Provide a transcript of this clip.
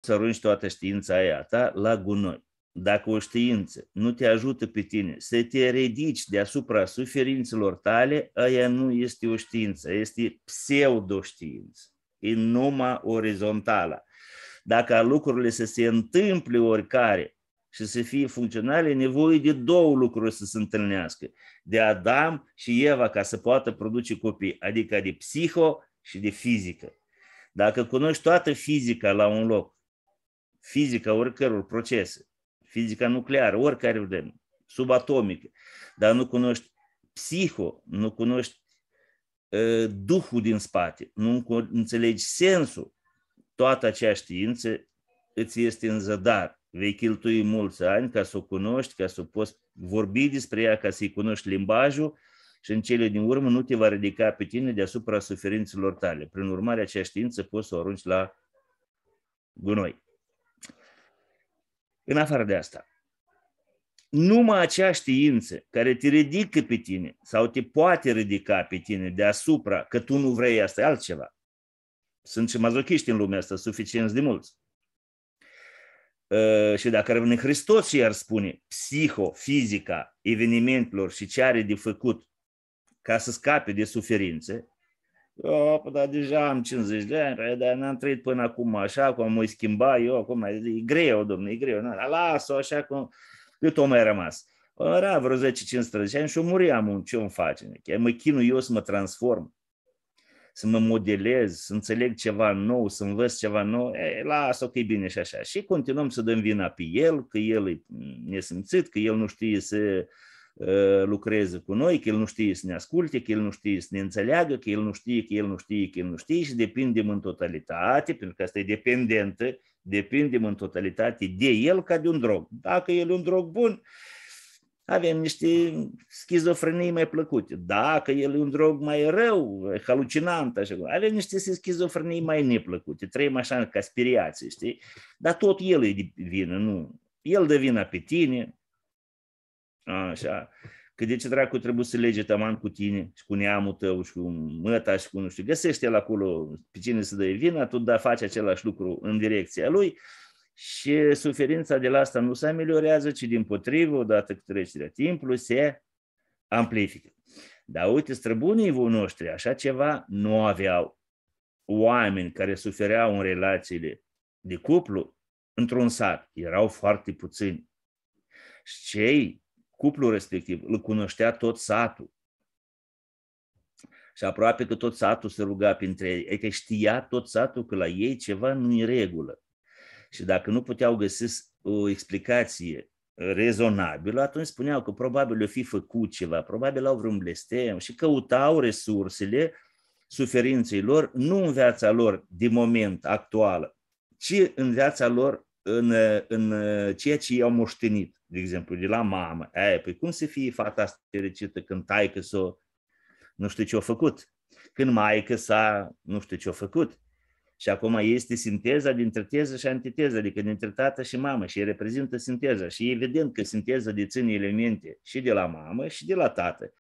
să arunci toată știința aia ta la gunoi. Dacă o știință nu te ajută pe tine să te ridici deasupra suferințelor tale, aia nu este o știință, este pseudoștiință. E numai orizontală. Dacă lucrurile să se întâmple oricare și să fie funcționale, e nevoie de două lucruri să se întâlnească. De Adam și Eva ca să poată produce copii, adică de psiho și de fizică. Dacă cunoști toată fizica la un loc fizica oricăror procese, fizica nucleară, oricare vedem, subatomică, dar nu cunoști psiho, nu cunoști uh, duhul din spate, nu înțelegi sensul, toată acea știință îți este în zadar. Vei cheltui mulți ani ca să o cunoști, ca să poți vorbi despre ea, ca să-i cunoști limbajul și în cele din urmă nu te va ridica pe tine deasupra suferințelor tale. Prin urmare, acea știință poți să o arunci la gunoi. În afară de asta, numai acea știință care te ridică pe tine sau te poate ridica pe tine deasupra că tu nu vrei asta, e altceva. Sunt și mazochiști în lumea asta, suficienți de mulți. Uh, și dacă rămâne Hristos și ar spune psihofizica evenimentelor și ce are de făcut ca să scape de suferințe, Op, dar deja am 50 de ani, dar n-am trăit până acum așa, cum mă schimba eu acum, e greu, domnule, e greu, na, las-o așa cum, eu tot mai rămas. Era vreo 10-15 ani și eu muream, ce îmi face? Mă chinu eu să mă transform, să mă modelez, să înțeleg ceva nou, să învăț ceva nou, e, las-o că e bine și așa. Și continuăm să dăm vina pe el, că el e nesimțit, că el nu știe să Э, lucreze cu noi, că el nu știe să ne asculte, că el nu știe să ne înțeleagă, că el nu știe, că el nu știe, că el nu știe și depindem în totalitate, pentru că asta e dependentă, depindem în totalitate de el ca de un drog. Dacă el e un drog bun, avem niște schizofrenii mai plăcute. Dacă el e un drog mai rău, halucinant, așa avem niște schizofrenii mai neplăcute. Trăim așa ca spiriații, știi? Dar tot el e de vină, nu. El dă vina pe tine, Așa. Că de ce dracu trebuie să lege taman cu tine și cu neamul tău și cu măta și cu nu știu. Găsește el acolo pe cine să dă vina, tu da face același lucru în direcția lui și suferința de la asta nu se ameliorează, ci din potrivă, odată cu trecerea timpului, se amplifică. Dar uite, străbunii noștri așa ceva nu aveau. Oameni care sufereau în relațiile de cuplu într-un sat erau foarte puțini. Și cei cuplul respectiv, îl cunoștea tot satul. Și aproape că tot satul se ruga printre ei, adică știa tot satul că la ei ceva nu e în regulă. Și dacă nu puteau găsi o explicație rezonabilă, atunci spuneau că probabil o fi făcut ceva, probabil au vreun blestem și căutau resursele suferinței lor, nu în viața lor de moment actuală, ci în viața lor în, în ceea ce i-au moștenit, de exemplu, de la mamă. Aia, păi cum să fie fata asta fericită când taică s-o, nu știu ce-a făcut, când maică s-a, nu știu ce-a făcut. Și acum este sinteza dintre teză și antiteză, adică dintre tată și mamă și reprezintă sinteza. Și e evident că sinteza deține elemente și de la mamă și de la tată.